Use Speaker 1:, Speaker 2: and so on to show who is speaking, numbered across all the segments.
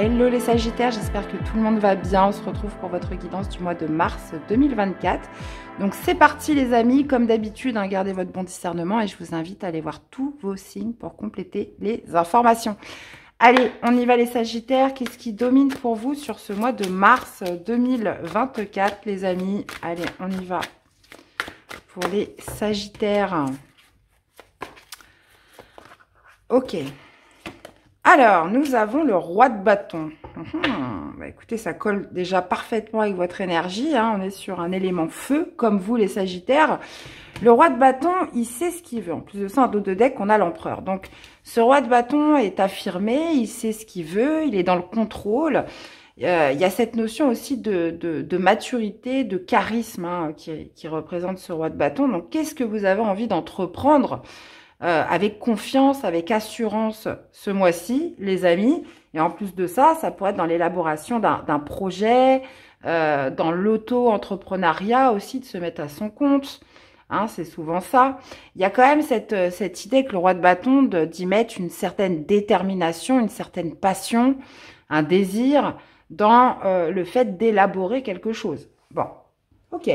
Speaker 1: Hello les Sagittaires, j'espère que tout le monde va bien. On se retrouve pour votre guidance du mois de mars 2024. Donc c'est parti les amis, comme d'habitude, hein, gardez votre bon discernement et je vous invite à aller voir tous vos signes pour compléter les informations. Allez, on y va les Sagittaires. Qu'est-ce qui domine pour vous sur ce mois de mars 2024 les amis Allez, on y va pour les Sagittaires. Ok. Alors, nous avons le roi de bâton. Mhm. Bah, écoutez, ça colle déjà parfaitement avec votre énergie. Hein. On est sur un élément feu, comme vous les sagittaires. Le roi de bâton, il sait ce qu'il veut. En plus de ça, en dos de deck, on a l'empereur. Donc, ce roi de bâton est affirmé, il sait ce qu'il veut, il est dans le contrôle. Euh, il y a cette notion aussi de, maturité, de charisme hein, qui, qui, représente ce roi de bâton. Donc, qu'est-ce que vous avez envie d'entreprendre euh, avec confiance, avec assurance ce mois-ci, les amis. Et en plus de ça, ça pourrait être dans l'élaboration d'un projet, euh, dans l'auto-entrepreneuriat aussi, de se mettre à son compte. Hein, c'est souvent ça. Il y a quand même cette, euh, cette idée que le roi de bâton d'y mettre une certaine détermination, une certaine passion, un désir dans euh, le fait d'élaborer quelque chose. Bon, ok.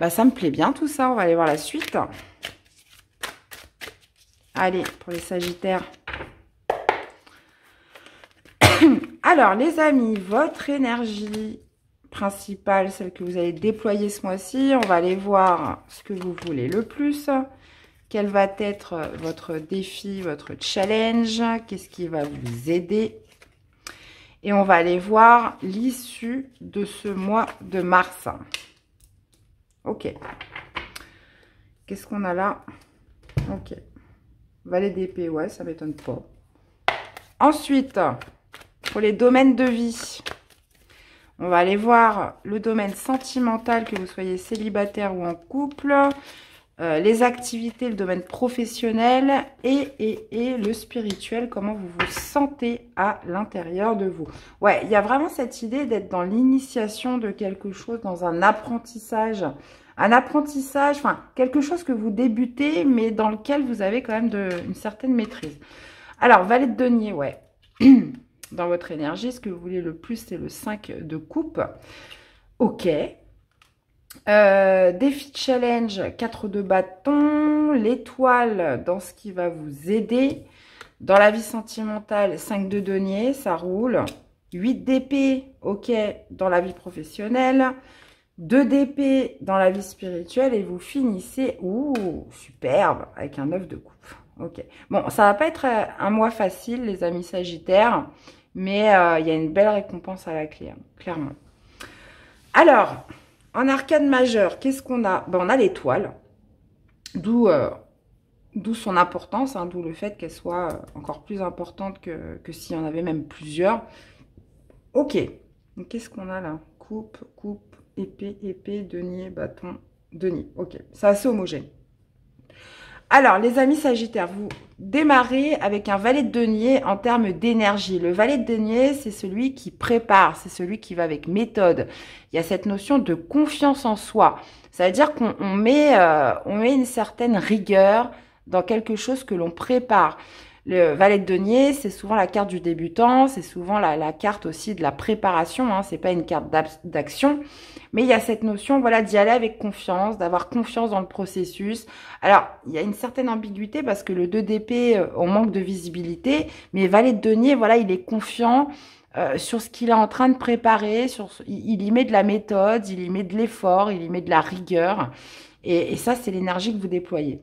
Speaker 1: Bah, ça me plaît bien tout ça. On va aller voir la suite. Allez, pour les Sagittaires. Alors, les amis, votre énergie principale, celle que vous allez déployer ce mois-ci, on va aller voir ce que vous voulez le plus. Quel va être votre défi, votre challenge Qu'est-ce qui va vous aider Et on va aller voir l'issue de ce mois de mars. Ok. Qu'est-ce qu'on a là Ok. Valet d'épée, ouais, ça m'étonne pas. Ensuite, pour les domaines de vie, on va aller voir le domaine sentimental, que vous soyez célibataire ou en couple, euh, les activités, le domaine professionnel et, et le spirituel, comment vous vous sentez à l'intérieur de vous. Ouais, il y a vraiment cette idée d'être dans l'initiation de quelque chose, dans un apprentissage, un apprentissage, enfin quelque chose que vous débutez, mais dans lequel vous avez quand même une certaine maîtrise. Alors, valet de denier, ouais. Dans votre énergie, ce que vous voulez le plus, c'est le 5 de coupe. Ok. Euh, défi challenge, 4 de bâton. L'étoile, dans ce qui va vous aider. Dans la vie sentimentale, 5 de denier, ça roule. 8 d'épée, ok, dans la vie professionnelle. 2 d'épée dans la vie spirituelle et vous finissez, ouh, superbe, avec un œuf de coupe. Ok. Bon, ça va pas être euh, un mois facile, les amis sagittaires, mais euh, il y a une belle récompense à la clé, hein, clairement. Alors, en arcade majeur, qu'est-ce qu'on a ben, On a l'étoile, d'où euh, son importance, hein, d'où le fait qu'elle soit encore plus importante que, que s'il y en avait même plusieurs. Ok, qu'est-ce qu'on a là Coupe, coupe, épée, épée, denier, bâton, denier. Ok, c'est assez homogène. Alors, les amis sagittaires, vous démarrez avec un valet de denier en termes d'énergie. Le valet de denier, c'est celui qui prépare, c'est celui qui va avec méthode. Il y a cette notion de confiance en soi. Ça veut dire qu'on met, euh, met une certaine rigueur dans quelque chose que l'on prépare. Le valet de denier, c'est souvent la carte du débutant, c'est souvent la, carte aussi de la préparation, hein, c'est pas une carte d'action, mais il y a cette notion voilà d'y aller avec confiance, d'avoir confiance dans le processus. Alors, il y a une certaine ambiguïté parce que le 2DP, euh, on manque de visibilité, mais valet de denier, voilà, il est confiant, euh, sur ce qu'il est en train de préparer, sur il, y met de la méthode, il y met de l'effort, il y met de la rigueur. et ça, c'est l'énergie que vous déployez.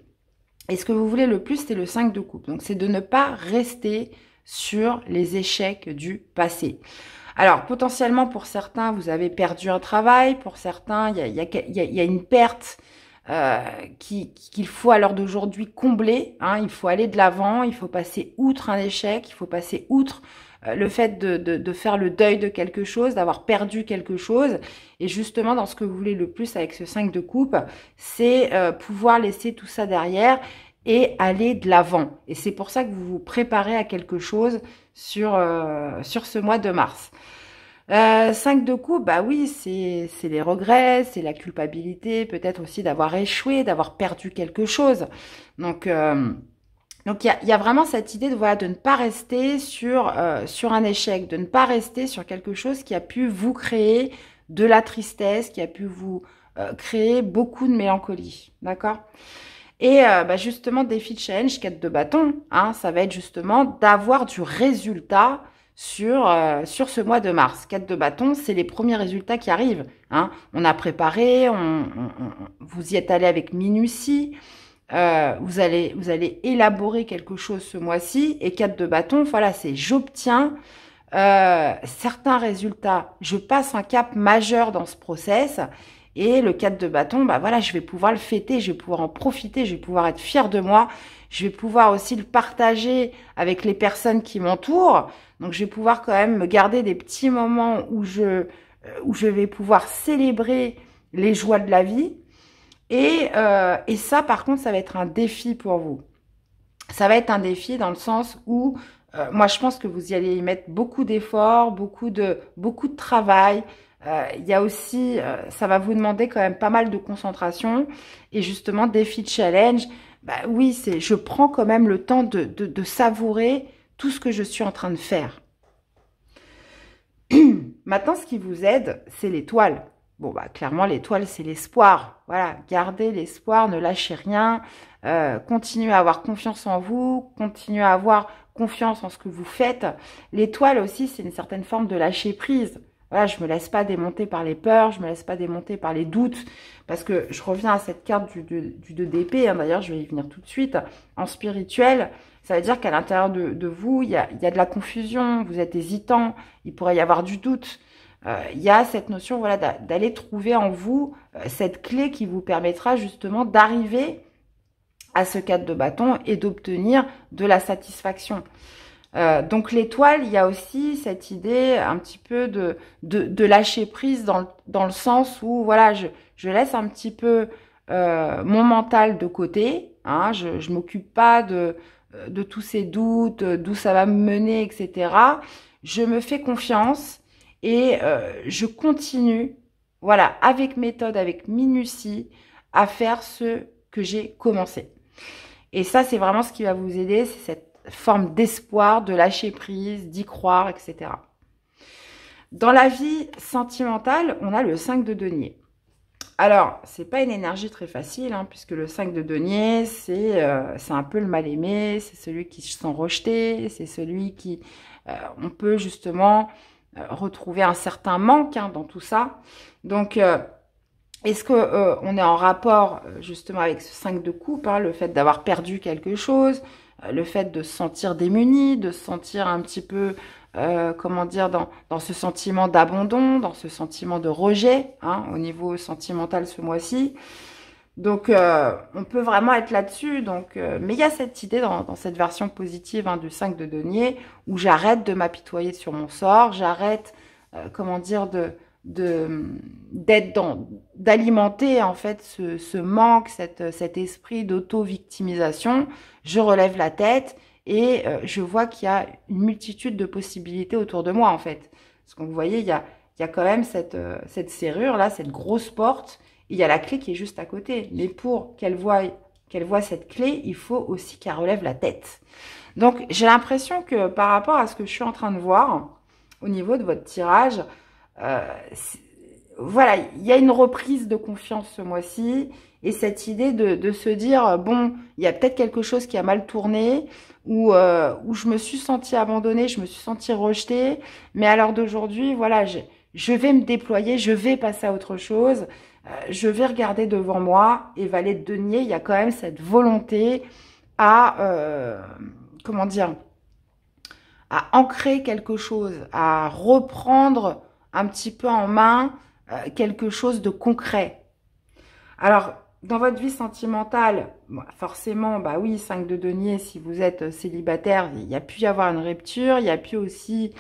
Speaker 1: Et ce que vous voulez le plus, c'est le 5 de coupe. Donc c'est de ne pas rester sur les échecs du passé. Alors potentiellement pour certains, vous avez perdu un travail, pour certains, il y a, une perte euh, qu'il faut à l'heure d'aujourd'hui combler. Hein. Il faut aller de l'avant, il faut passer outre un échec, il faut passer outre euh, le fait de, faire le deuil de quelque chose, d'avoir perdu quelque chose. Et justement, dans ce que vous voulez le plus avec ce 5 de coupe, c'est euh, pouvoir laisser tout ça derrière et aller de l'avant. Et c'est pour ça que vous vous préparez à quelque chose sur, euh, sur ce mois de mars. 5 de coupe, bah oui, c'est les regrets, c'est la culpabilité, peut-être aussi d'avoir échoué, d'avoir perdu quelque chose. Donc, donc il y, a, vraiment cette idée de, voilà, de ne pas rester euh, sur, un échec, de ne pas rester sur quelque chose qui a pu vous créer de la tristesse, qui a pu vous euh, créer beaucoup de mélancolie. D'accord et euh, bah, justement, défi de challenge, quête de bâton, hein, ça va être justement d'avoir du résultat sur, sur ce mois de mars. Quête de bâton, c'est les premiers résultats qui arrivent. Hein. On a préparé, on, vous y êtes allé avec minutie, euh, vous, allez, vous allez élaborer quelque chose ce mois-ci. Et 4 de bâton, voilà, c'est j'obtiens euh, certains résultats. Je passe un cap majeur dans ce process. Et le 4 de bâton, bah voilà, je vais pouvoir le fêter, je vais pouvoir en profiter, je vais pouvoir être fier de moi. Je vais pouvoir aussi le partager avec les personnes qui m'entourent. Donc je vais pouvoir quand même me garder des petits moments où je, euh, où je vais pouvoir célébrer les joies de la vie. Euh, et, ça, par contre, ça va être un défi pour vous. Ça va être un défi dans le sens où, euh, moi, je pense que vous y allez y mettre beaucoup d'efforts, beaucoup de, beaucoup de travail. Euh, il y a aussi, ça va vous demander quand même pas mal de concentration et justement défi challenge. Bah oui, c'est, je prends quand même le temps de, de, de savourer tout ce que je suis en train de faire. Maintenant, ce qui vous aide, c'est l'étoile. Bon, bah, clairement, l'étoile, c'est l'espoir. Voilà, gardez l'espoir, ne lâchez rien, euh, continuez à avoir confiance en vous, continuez à avoir confiance en ce que vous faites. L'étoile aussi, c'est une certaine forme de lâcher prise. Voilà, je me laisse pas démonter par les peurs, je me laisse pas démonter par les doutes, parce que je reviens à cette carte du, 2DP, hein, d'ailleurs je vais y venir tout de suite, en spirituel, ça veut dire qu'à l'intérieur de, vous, il y a de la confusion, vous êtes hésitant, il pourrait y avoir du doute, euh, il y a cette notion voilà, d'aller trouver en vous euh, cette clé qui vous permettra justement d'arriver à ce cadre de bâton et d'obtenir de la satisfaction. Euh, donc l'étoile, il y a aussi cette idée un petit peu de, de, lâcher prise dans le, dans le, sens où voilà, je, je laisse un petit peu mon mental de côté, hein, je ne m'occupe pas de, de tous ces doutes, d'où ça va me mener, etc. Je me fais confiance et euh, je continue, voilà, avec méthode, avec minutie, à faire ce que j'ai commencé. Et ça, c'est vraiment ce qui va vous aider, c'est cette forme d'espoir, de lâcher prise, d'y croire, etc. Dans la vie sentimentale, on a le 5 de denier. Alors, c'est pas une énergie très facile, hein, puisque le 5 de denier, euh, c'est un peu le mal-aimé, c'est celui qui se sent rejeté, c'est celui qui, euh, on peut justement euh, retrouver un certain manque hein, dans tout ça. Donc, euh, est-ce que euh, on est en rapport justement avec ce 5 de coupe, hein, le fait d'avoir perdu quelque chose, le fait de se sentir démuni, de se sentir un petit peu, comment dire, dans, dans ce sentiment d'abandon, dans ce sentiment de rejet hein, au niveau sentimental ce mois-ci donc, euh, on peut vraiment être là-dessus. Donc, euh, mais il y a cette idée dans, cette version positive hein, du 5 de denier où j'arrête de m'apitoyer sur mon sort, j'arrête, euh, comment dire, de d'être dans d'alimenter en fait ce, manque, cette, cet esprit d'auto-victimisation. Je relève la tête et je vois qu'il y a une multitude de possibilités autour de moi en fait. Parce que vous voyez, il y a, y a quand même cette, cette serrure là, cette grosse porte il y a la clé qui est juste à côté. Mais pour qu'elle voie, qu'elle voie cette clé, il faut aussi qu'elle relève la tête. Donc, j'ai l'impression que par rapport à ce que je suis en train de voir, au niveau de votre tirage, euh, voilà, il y a une reprise de confiance ce mois-ci et cette idée de, se dire euh, bon, il y a peut-être quelque chose qui a mal tourné ou euh, où je me suis sentie abandonnée, je me suis sentie rejetée, mais à l'heure d'aujourd'hui, voilà, je vais me déployer, je vais passer à autre chose euh, je vais regarder devant moi et valet de denier, il y a quand même cette volonté à, euh, comment dire, à ancrer quelque chose, à reprendre un petit peu en main euh, quelque chose de concret. Alors, dans votre vie sentimentale, forcément, bah oui, 5 de denier, si vous êtes célibataire, il y a pu y avoir une rupture, il y a pu aussi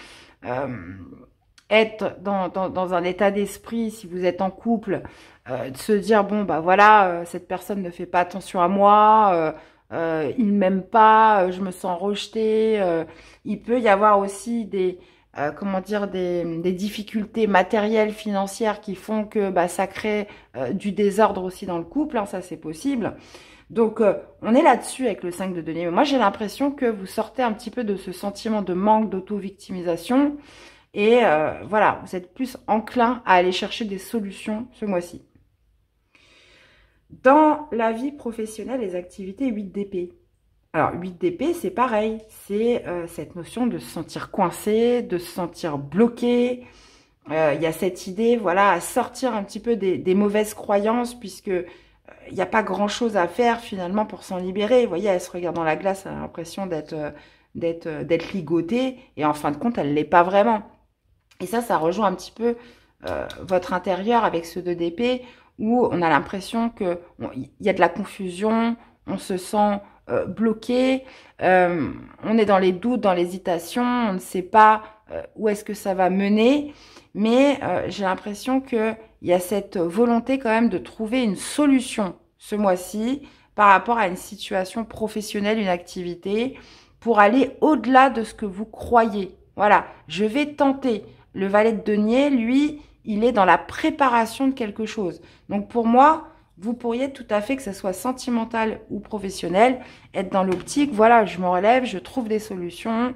Speaker 1: être dans, dans, un état d'esprit, si vous êtes en couple, euh, de se dire, bon, bah voilà, euh, cette personne ne fait pas attention à moi, euh, euh il m'aime pas, euh, je me sens rejetée. il peut y avoir aussi des, comment dire, des, des, difficultés matérielles, financières qui font que bah, ça crée du désordre aussi dans le couple, hein, ça c'est possible. Donc, on est là-dessus avec le 5 de denier. moi, j'ai l'impression que vous sortez un petit peu de ce sentiment de manque d'auto-victimisation et euh, voilà, vous êtes plus enclin à aller chercher des solutions ce mois-ci. Dans la vie professionnelle, les activités 8 dp Alors 8 dp c'est pareil. C'est euh, cette notion de se sentir coincé, de se sentir bloqué. Euh, il y a cette idée, voilà, à sortir un petit peu des, mauvaises croyances, puisque il n'y a pas grand chose à faire finalement pour s'en libérer. Vous voyez, elle se regarde dans la glace, elle a l'impression d'être ligotée et en fin de compte elle l'est pas vraiment et ça, ça rejoint un petit peu euh, votre intérieur avec ce de dp où on a l'impression il y a de la confusion, on se sent euh, bloqué, euh, on est dans les doutes, dans l'hésitation, on ne sait pas où est-ce que ça va mener, mais j'ai l'impression qu'il y a cette volonté quand même de trouver une solution ce mois-ci par rapport à une situation professionnelle, une activité, pour aller au-delà de ce que vous croyez. Voilà, je vais tenter, le valet de denier, lui, il est dans la préparation de quelque chose. Donc pour moi, vous pourriez tout à fait, que ce soit sentimental ou professionnel, être dans l'optique, voilà, je me relève, je trouve des solutions,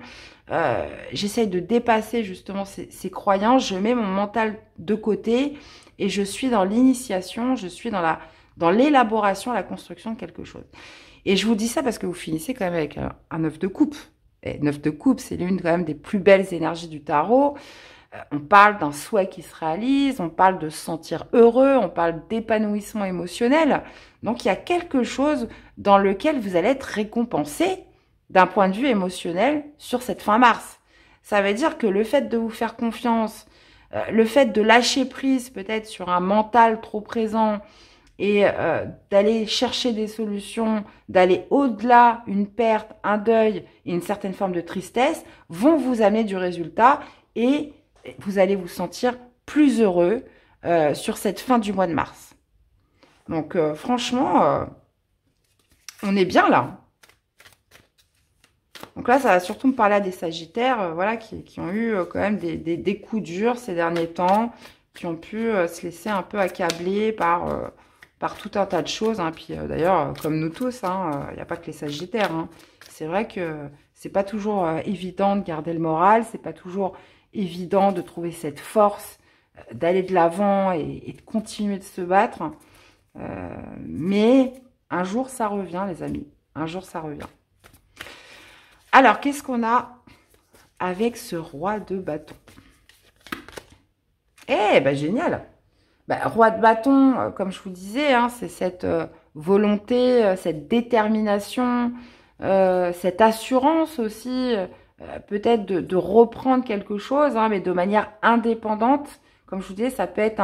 Speaker 1: euh, j'essaye de dépasser justement ces, croyances, je mets mon mental de côté et je suis dans l'initiation, je suis dans la dans l'élaboration, la construction de quelque chose. Et je vous dis ça parce que vous finissez quand même avec un, œuf de coupe. Et neuf de coupe, c'est l'une quand même des plus belles énergies du tarot. Euh, on parle d'un souhait qui se réalise, on parle de se sentir heureux, on parle d'épanouissement émotionnel. Donc il y a quelque chose dans lequel vous allez être récompensé d'un point de vue émotionnel sur cette fin mars. Ça veut dire que le fait de vous faire confiance, euh, le fait de lâcher prise peut-être sur un mental trop présent et euh, d'aller chercher des solutions, d'aller au-delà une perte, un deuil et une certaine forme de tristesse vont vous amener du résultat et vous allez vous sentir plus heureux euh, sur cette fin du mois de mars. Donc euh, franchement, euh, on est bien là. Donc là, ça va surtout me parler à des sagittaires voilà, qui, ont eu quand même des, coups durs ces derniers temps, qui ont pu se laisser un peu accabler par, par tout un tas de choses. Hein. Puis d'ailleurs, comme nous tous, il hein, n'y a pas que les sagittaires. Hein. C'est vrai que c'est pas toujours évident de garder le moral, c'est pas toujours évident de trouver cette force, euh, d'aller de l'avant et, de continuer de se battre. Euh, mais un jour, ça revient, les amis. Un jour, ça revient. Alors, qu'est-ce qu'on a avec ce roi de bâton Eh, ben génial Bah Roi de bâton, euh, comme je vous disais, hein, c'est cette volonté, cette détermination, cette assurance aussi euh, peut-être de, reprendre quelque chose, hein, mais de manière indépendante. Comme je vous disais, ça peut être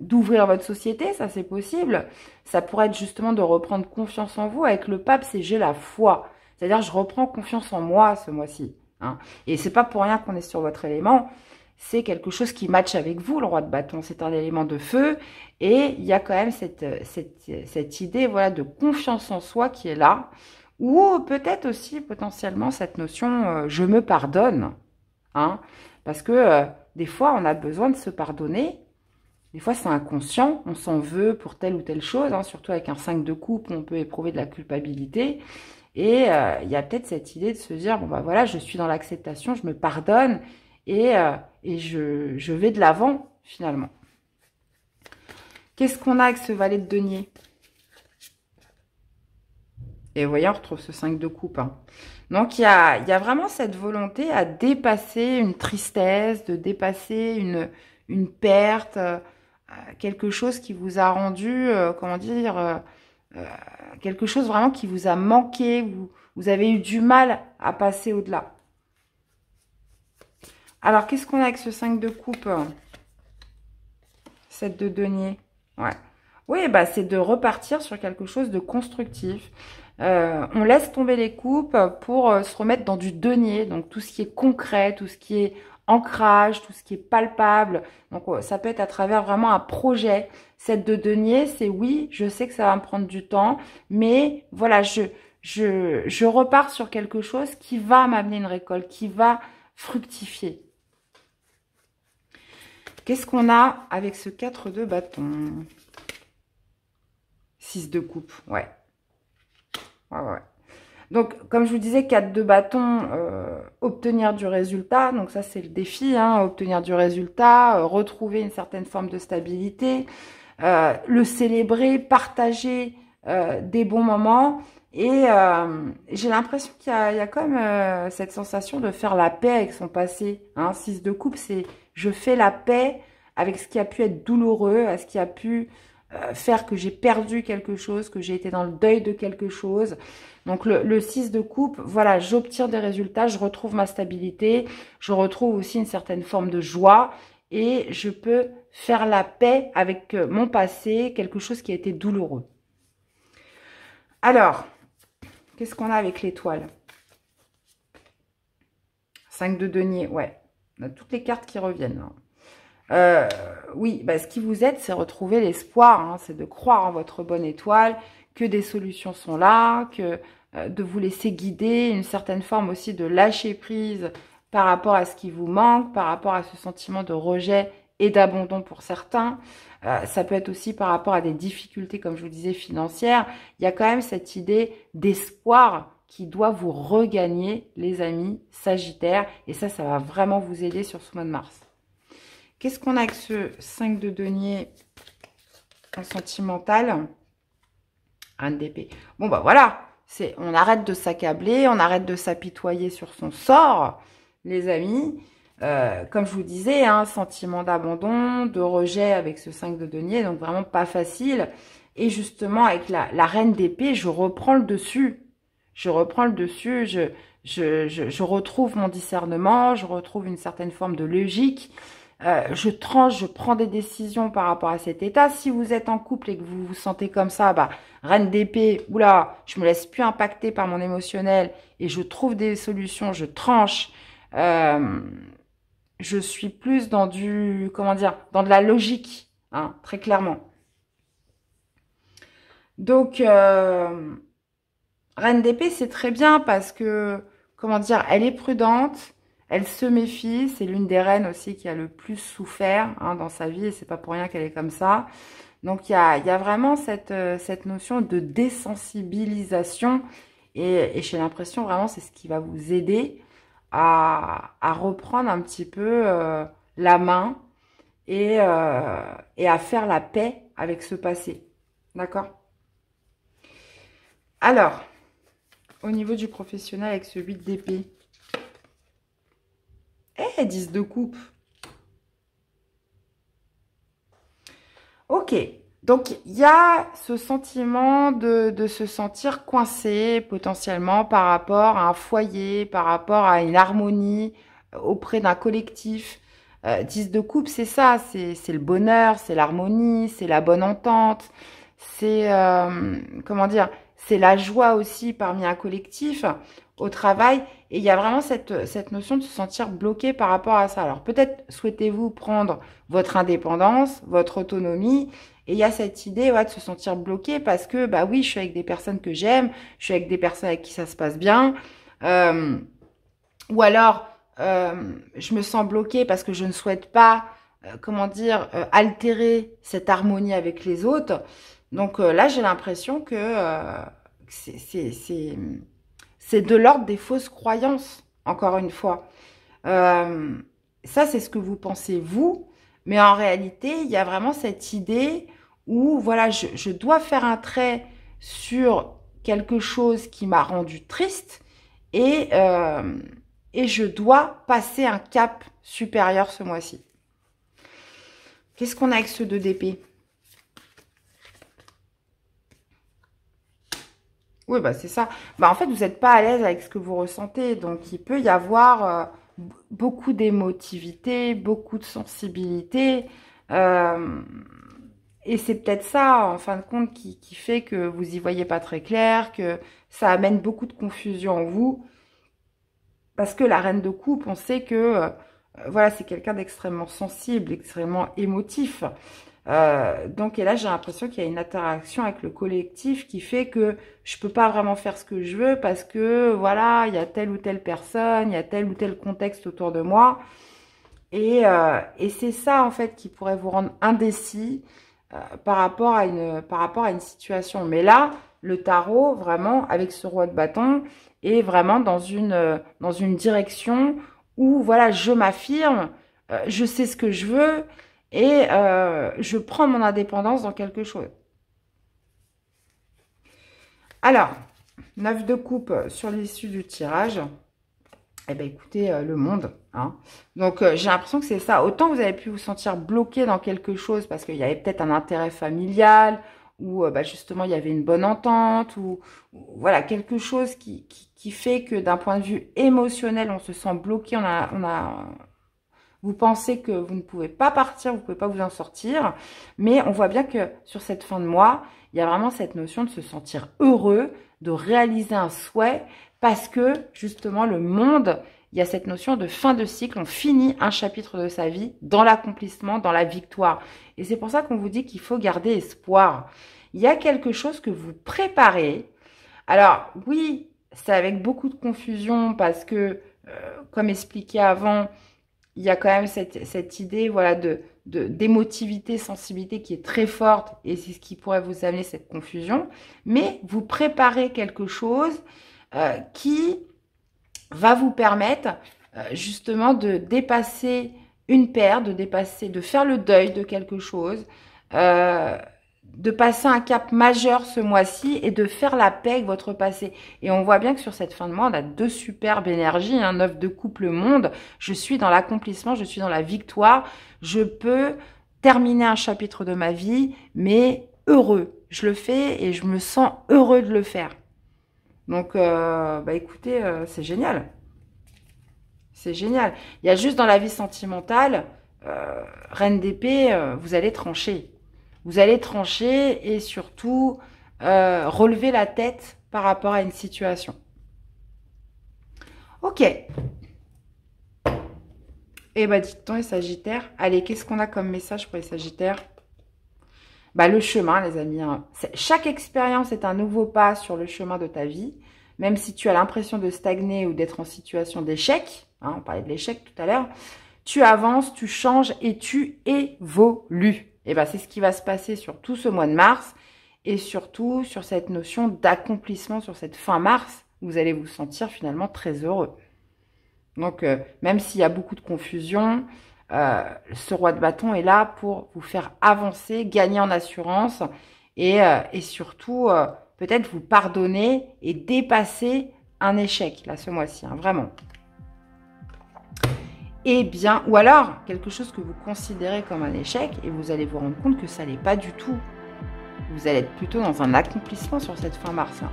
Speaker 1: d'ouvrir votre société, ça c'est possible. Ça pourrait être justement de reprendre confiance en vous. Avec le pape, c'est j'ai la foi. C'est-à-dire, je reprends confiance en moi ce mois-ci. Hein. Et c'est pas pour rien qu'on est sur votre élément. C'est quelque chose qui matche avec vous, le roi de bâton. C'est un élément de feu. Et il y a quand même cette, cette, cette idée voilà, de confiance en soi qui est là. Ou peut-être aussi potentiellement cette notion euh, je me pardonne hein, Parce que euh, des fois, on a besoin de se pardonner. Des fois, c'est inconscient. On s'en veut pour telle ou telle chose. Hein, surtout avec un 5 de coupe, on peut éprouver de la culpabilité. Et euh, il y a peut-être cette idée de se dire, bon bah voilà, je suis dans l'acceptation, je me pardonne et, et je, je vais de l'avant finalement. Qu'est-ce qu'on a avec ce valet de denier et vous voyez, on retrouve ce 5 de coupe. Hein. Donc, il y a, vraiment cette volonté à dépasser une tristesse, de dépasser une, une perte, euh, quelque chose qui vous a rendu, euh, comment dire, euh, quelque chose vraiment qui vous a manqué, vous, avez eu du mal à passer au-delà. Alors, qu'est-ce qu'on a avec ce 5 de coupe 7 de denier. Ouais. Oui, bah, c'est de repartir sur quelque chose de constructif. Euh, on laisse tomber les coupes pour euh, se remettre dans du denier, donc tout ce qui est concret, tout ce qui est ancrage, tout ce qui est palpable. Donc ça peut être à travers vraiment un projet. Cette de denier, c'est oui, je sais que ça va me prendre du temps, mais voilà, je, je, je repars sur quelque chose qui va m'amener une récolte, qui va fructifier. Qu'est-ce qu'on a avec ce 4 de bâton 6 de coupe, ouais. Donc, comme je vous disais, 4 de bâton, euh, obtenir du résultat. Donc ça, c'est le défi, hein, obtenir du résultat, euh, retrouver une certaine forme de stabilité, euh, le célébrer, partager des bons moments. Et j'ai l'impression qu'il y, y, a comme cette sensation de faire la paix avec son passé. Hein. 6 de coupe, c'est je fais la paix avec ce qui a pu être douloureux, à ce qui a pu euh, faire que j'ai perdu quelque chose, que j'ai été dans le deuil de quelque chose. Donc le, 6 de coupe, voilà, j'obtiens des résultats, je retrouve ma stabilité, je retrouve aussi une certaine forme de joie et je peux faire la paix avec euh, mon passé, quelque chose qui a été douloureux. Alors, qu'est-ce qu'on a avec l'étoile 5 de denier, ouais. On a toutes les cartes qui reviennent. Hein. Euh, oui, bah, ce qui vous aide, c'est retrouver l'espoir, hein, c'est de croire en votre bonne étoile, que des solutions sont là, que euh, de vous laisser guider, une certaine forme aussi de lâcher prise par rapport à ce qui vous manque, par rapport à ce sentiment de rejet et d'abandon pour certains. Euh, ça peut être aussi par rapport à des difficultés, comme je vous disais, financières. Il y a quand même cette idée d'espoir qui doit vous regagner, les amis, Sagittaire. Et ça, ça va vraiment vous aider sur ce mois de mars. Qu'est-ce qu'on a avec ce 5 de denier en sentimental Un d'épée. Bon, bah voilà. c'est On arrête de s'accabler, on arrête de s'apitoyer sur son sort, les amis. Euh, comme je vous disais, un hein, sentiment d'abandon, de rejet avec ce 5 de denier, donc vraiment pas facile. Et justement, avec la, reine d'épée, je reprends le dessus. Je reprends le dessus, je, je retrouve mon discernement, je retrouve une certaine forme de logique. Euh, je tranche, je prends des décisions par rapport à cet état. Si vous êtes en couple et que vous vous sentez comme ça, bah, reine d'épée, oula, je me laisse plus impacter par mon émotionnel et je trouve des solutions, je tranche. Euh, je suis plus dans du, comment dire, dans de la logique, hein, très clairement. Donc, euh, reine d'épée, c'est très bien parce que, comment dire, elle est prudente, elle se méfie, c'est l'une des reines aussi qui a le plus souffert hein, dans sa vie, et c'est pas pour rien qu'elle est comme ça. Donc il y a, vraiment euh, cette, notion de désensibilisation, et, j'ai l'impression vraiment c'est ce qui va vous aider à, reprendre un petit peu euh, la main et, euh, et à faire la paix avec ce passé. D'accord Alors, au niveau du professionnel avec ce 8 d'épée, 10 de coupe Ok, donc il y a ce sentiment de, se sentir coincé potentiellement par rapport à un foyer, par rapport à une harmonie euh, auprès d'un collectif. 10 euh, de coupe, c'est ça, c'est le bonheur, c'est l'harmonie, c'est la bonne entente, c'est, euh, comment dire, c'est la joie aussi parmi un collectif au travail. Et il y a vraiment cette, cette notion de se sentir bloqué par rapport à ça. Alors peut-être souhaitez-vous prendre votre indépendance, votre autonomie. Et il y a cette idée ouais, de se sentir bloqué parce que, bah oui, je suis avec des personnes que j'aime, je suis avec des personnes avec qui ça se passe bien. Euh, ou alors, euh, je me sens bloqué parce que je ne souhaite pas, euh, comment dire, euh, altérer cette harmonie avec les autres. Donc euh, là, j'ai l'impression que c'est c'est de l'ordre des fausses croyances, encore une fois. Euh, ça, c'est ce que vous pensez, vous. Mais en réalité, il y a vraiment cette idée où, voilà, je, dois faire un trait sur quelque chose qui m'a rendu triste et, euh, et je dois passer un cap supérieur ce mois-ci. Qu'est-ce qu'on a avec ce 2 DP Oui, bah c'est ça. Bah, en fait, vous n'êtes pas à l'aise avec ce que vous ressentez. Donc, il peut y avoir euh, beaucoup d'émotivité, beaucoup de sensibilité. Euh, et c'est peut-être ça, en fin de compte, qui, fait que vous n'y voyez pas très clair, que ça amène beaucoup de confusion en vous. Parce que la reine de coupe, on sait que euh, voilà, c'est quelqu'un d'extrêmement sensible, extrêmement émotif. Euh, donc, et là, j'ai l'impression qu'il y a une interaction avec le collectif qui fait que je peux pas vraiment faire ce que je veux parce que, voilà, il y a telle ou telle personne, il y a tel ou tel contexte autour de moi. Et, euh, c'est ça, en fait, qui pourrait vous rendre indécis euh, par, rapport à une, par rapport à une situation. Mais là, le tarot, vraiment, avec ce roi de bâton, est vraiment dans une, dans une direction où, voilà, je m'affirme, je sais ce que je veux, et euh, je prends mon indépendance dans quelque chose. Alors, 9 de coupe sur l'issue du tirage. Eh bien, écoutez, euh, le monde. Hein. Donc, euh, j'ai l'impression que c'est ça. Autant vous avez pu vous sentir bloqué dans quelque chose parce qu'il y avait peut-être un intérêt familial ou bah, justement, il y avait une bonne entente ou, voilà, quelque chose qui, fait que d'un point de vue émotionnel, on se sent bloqué, on a vous pensez que vous ne pouvez pas partir, vous ne pouvez pas vous en sortir, mais on voit bien que sur cette fin de mois, il y a vraiment cette notion de se sentir heureux, de réaliser un souhait, parce que justement le monde, il y a cette notion de fin de cycle, on finit un chapitre de sa vie dans l'accomplissement, dans la victoire. Et c'est pour ça qu'on vous dit qu'il faut garder espoir. Il y a quelque chose que vous préparez. Alors oui, c'est avec beaucoup de confusion parce que, euh, comme expliqué avant, il y a quand même cette, idée voilà, de d'émotivité, sensibilité qui est très forte et c'est ce qui pourrait vous amener cette confusion. Mais vous préparez quelque chose euh, qui va vous permettre euh, justement de dépasser une paire, de dépasser, de faire le deuil de quelque chose, euh, de passer un cap majeur ce mois-ci et de faire la paix avec votre passé. Et on voit bien que sur cette fin de mois, on a deux superbes énergies, un hein, œuf de couple monde. Je suis dans l'accomplissement, je suis dans la victoire. Je peux terminer un chapitre de ma vie, mais heureux. Je le fais et je me sens heureux de le faire. Donc, euh, bah écoutez, euh, c'est génial. C'est génial. Il y a juste dans la vie sentimentale, euh, reine d'épée, vous allez trancher vous allez trancher et surtout euh, relever la tête par rapport à une situation. Ok. Eh ben, dites toi les Sagittaires. Allez, qu'est-ce qu'on a comme message pour les Sagittaires bah, le chemin, les amis. Hein. Chaque expérience est un nouveau pas sur le chemin de ta vie. Même si tu as l'impression de stagner ou d'être en situation d'échec, hein, on parlait de l'échec tout à l'heure, tu avances, tu changes et tu évolues. Et eh bien c'est ce qui va se passer sur tout ce mois de mars et surtout sur cette notion d'accomplissement sur cette fin mars. Vous allez vous sentir finalement très heureux. Donc, euh, même s'il y a beaucoup de confusion, euh, ce roi de bâton est là pour vous faire avancer, gagner en assurance et, euh, surtout peut-être vous pardonner et dépasser un échec là ce mois-ci, hein, vraiment eh bien, ou alors quelque chose que vous considérez comme un échec et vous allez vous rendre compte que ça n'est pas du tout. Vous allez être plutôt dans un accomplissement sur cette fin mars. Hein.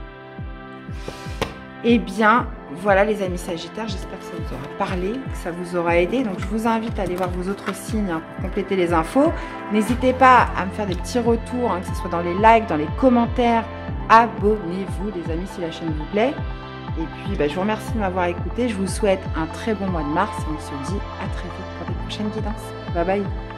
Speaker 1: Eh bien, voilà les amis Sagittaires, j'espère que ça vous aura parlé, que ça vous aura aidé. Donc je vous invite à aller voir vos autres signes hein, pour compléter les infos. N'hésitez pas à me faire des petits retours, hein, que ce soit dans les likes, dans les commentaires. Abonnez-vous les amis si la chaîne vous plaît. Et puis, bah, je vous remercie de m'avoir écouté. Je vous souhaite un très bon mois de mars et on se dit à très vite pour des prochaines guidances. Bye bye